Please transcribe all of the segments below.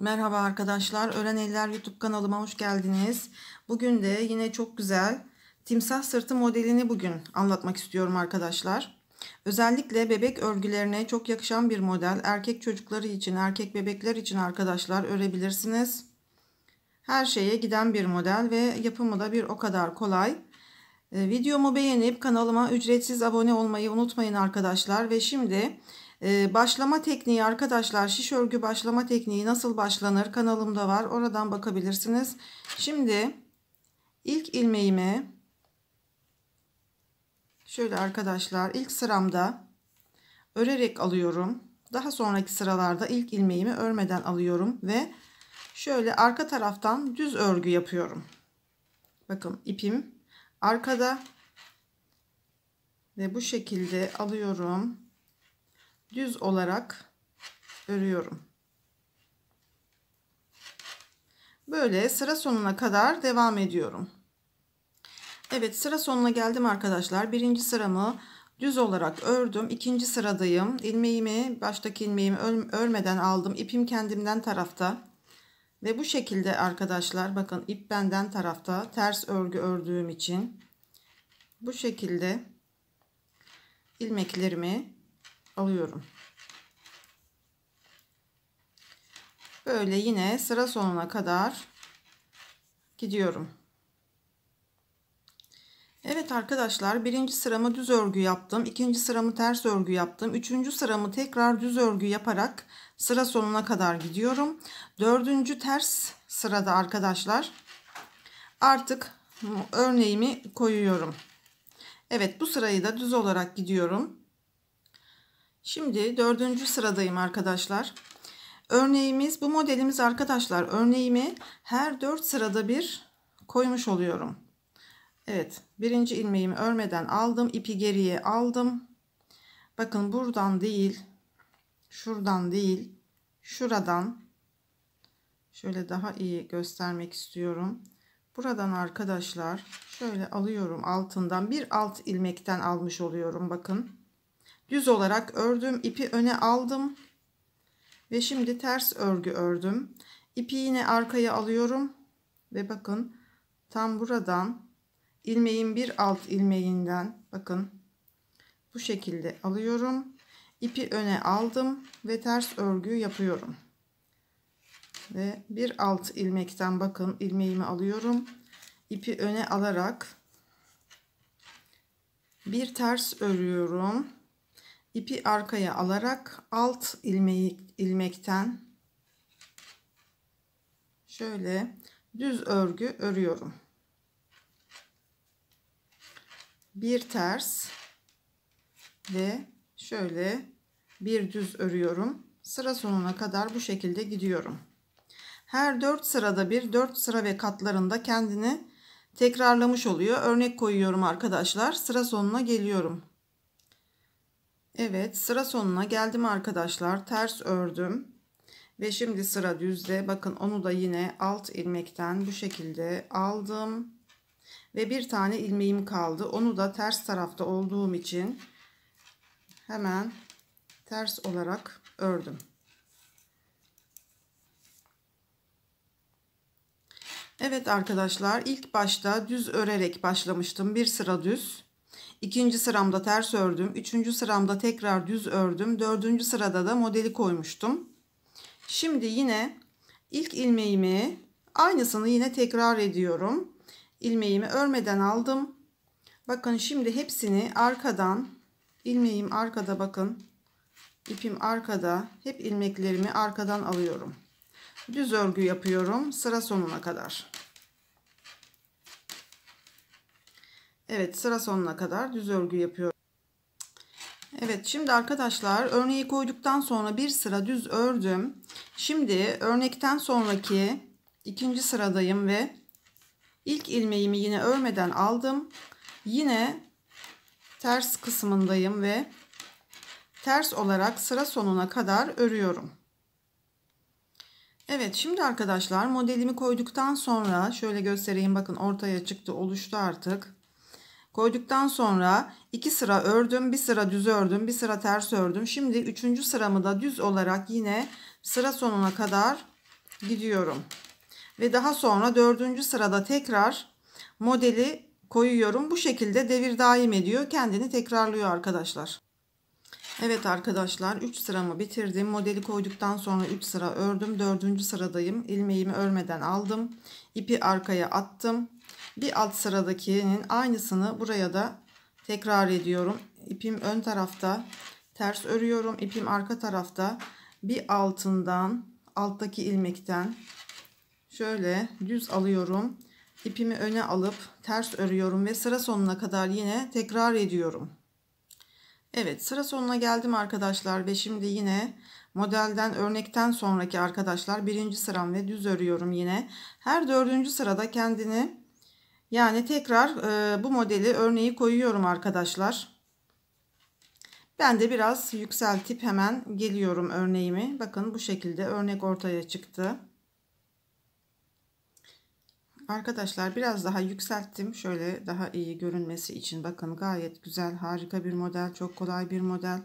Merhaba arkadaşlar. Öğren Eller YouTube kanalıma hoş geldiniz. Bugün de yine çok güzel timsah sırtı modelini bugün anlatmak istiyorum arkadaşlar. Özellikle bebek örgülerine çok yakışan bir model. Erkek çocukları için, erkek bebekler için arkadaşlar örebilirsiniz. Her şeye giden bir model ve yapımı da bir o kadar kolay. Ee, videomu beğenip kanalıma ücretsiz abone olmayı unutmayın arkadaşlar. Ve şimdi ee, başlama tekniği arkadaşlar şiş örgü başlama tekniği nasıl başlanır kanalımda var. Oradan bakabilirsiniz. Şimdi ilk ilmeğimi şöyle arkadaşlar ilk sıramda örerek alıyorum. Daha sonraki sıralarda ilk ilmeğimi örmeden alıyorum ve şöyle arka taraftan düz örgü yapıyorum. Bakın ipim arkada ve bu şekilde alıyorum düz olarak örüyorum. Böyle sıra sonuna kadar devam ediyorum. Evet sıra sonuna geldim arkadaşlar. Birinci sıramı düz olarak ördüm. İkinci sıradayım. İlmeğimi baştaki ilmeğimi örmeden aldım. İpim kendimden tarafta. Ve bu şekilde arkadaşlar bakın ip benden tarafta ters örgü ördüğüm için bu şekilde ilmeklerimi alıyorum. Böyle yine sıra sonuna kadar gidiyorum. Evet arkadaşlar birinci sıramı düz örgü yaptım. ikinci sıramı ters örgü yaptım. Üçüncü sıramı tekrar düz örgü yaparak sıra sonuna kadar gidiyorum. Dördüncü ters sırada arkadaşlar artık örneğimi koyuyorum. Evet bu sırayı da düz olarak gidiyorum. Şimdi dördüncü sıradayım arkadaşlar. Örneğimiz bu modelimiz arkadaşlar örneğimi her dört sırada bir koymuş oluyorum. Evet birinci ilmeğimi örmeden aldım ipi geriye aldım. Bakın buradan değil şuradan değil şuradan şöyle daha iyi göstermek istiyorum. Buradan arkadaşlar şöyle alıyorum altından bir alt ilmekten almış oluyorum bakın düz olarak ördüm. ipi öne aldım. Ve şimdi ters örgü ördüm. İpi yine arkaya alıyorum. Ve bakın tam buradan ilmeğin bir alt ilmeğinden bakın bu şekilde alıyorum. ipi öne aldım ve ters örgü yapıyorum. Ve bir alt ilmekten bakın ilmeğimi alıyorum. ipi öne alarak bir ters örüyorum ipi arkaya alarak alt ilmeği ilmekten şöyle düz örgü örüyorum. Bir ters ve şöyle bir düz örüyorum. Sıra sonuna kadar bu şekilde gidiyorum. Her 4 sırada bir 4 sıra ve katlarında kendini tekrarlamış oluyor. Örnek koyuyorum arkadaşlar. Sıra sonuna geliyorum. Evet sıra sonuna geldim arkadaşlar. Ters ördüm. Ve şimdi sıra düzde. Bakın onu da yine alt ilmekten bu şekilde aldım. Ve bir tane ilmeğim kaldı. Onu da ters tarafta olduğum için hemen ters olarak ördüm. Evet arkadaşlar ilk başta düz örerek başlamıştım. Bir sıra düz. İkinci sıramda ters ördüm. Üçüncü sıramda tekrar düz ördüm. Dördüncü sırada da modeli koymuştum. Şimdi yine ilk ilmeğimi aynısını yine tekrar ediyorum. İlmeğimi örmeden aldım. Bakın şimdi hepsini arkadan ilmeğim arkada bakın. ipim arkada. Hep ilmeklerimi arkadan alıyorum. Düz örgü yapıyorum sıra sonuna kadar. Evet sıra sonuna kadar düz örgü yapıyorum. Evet şimdi arkadaşlar örneği koyduktan sonra bir sıra düz ördüm. Şimdi örnekten sonraki ikinci sıradayım ve ilk ilmeğimi yine örmeden aldım. Yine ters kısmındayım ve ters olarak sıra sonuna kadar örüyorum. Evet şimdi arkadaşlar modelimi koyduktan sonra şöyle göstereyim bakın ortaya çıktı oluştu artık. Koyduktan sonra iki sıra ördüm, bir sıra düz ördüm, bir sıra ters ördüm. Şimdi üçüncü sıramı da düz olarak yine sıra sonuna kadar gidiyorum. Ve daha sonra dördüncü sırada tekrar modeli koyuyorum. Bu şekilde devir daim ediyor. Kendini tekrarlıyor arkadaşlar. Evet arkadaşlar 3 sıramı bitirdim. Modeli koyduktan sonra 3 sıra ördüm. 4. sıradayım. İlmeğimi örmeden aldım. İpi arkaya attım bir alt sıradakinin aynısını buraya da tekrar ediyorum. İpim ön tarafta ters örüyorum. ipim arka tarafta bir altından alttaki ilmekten şöyle düz alıyorum. İpimi öne alıp ters örüyorum ve sıra sonuna kadar yine tekrar ediyorum. Evet sıra sonuna geldim arkadaşlar ve şimdi yine modelden örnekten sonraki arkadaşlar birinci sıram ve düz örüyorum yine. Her dördüncü sırada kendini yani tekrar e, bu modeli örneği koyuyorum arkadaşlar. Ben de biraz yükseltip hemen geliyorum örneğimi. Bakın bu şekilde örnek ortaya çıktı. Arkadaşlar biraz daha yükselttim. Şöyle daha iyi görünmesi için. Bakın gayet güzel, harika bir model. Çok kolay bir model.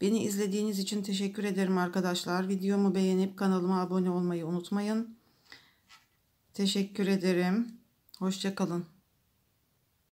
Beni izlediğiniz için teşekkür ederim arkadaşlar. Videomu beğenip kanalıma abone olmayı unutmayın. Teşekkür ederim. Hoşçakalın.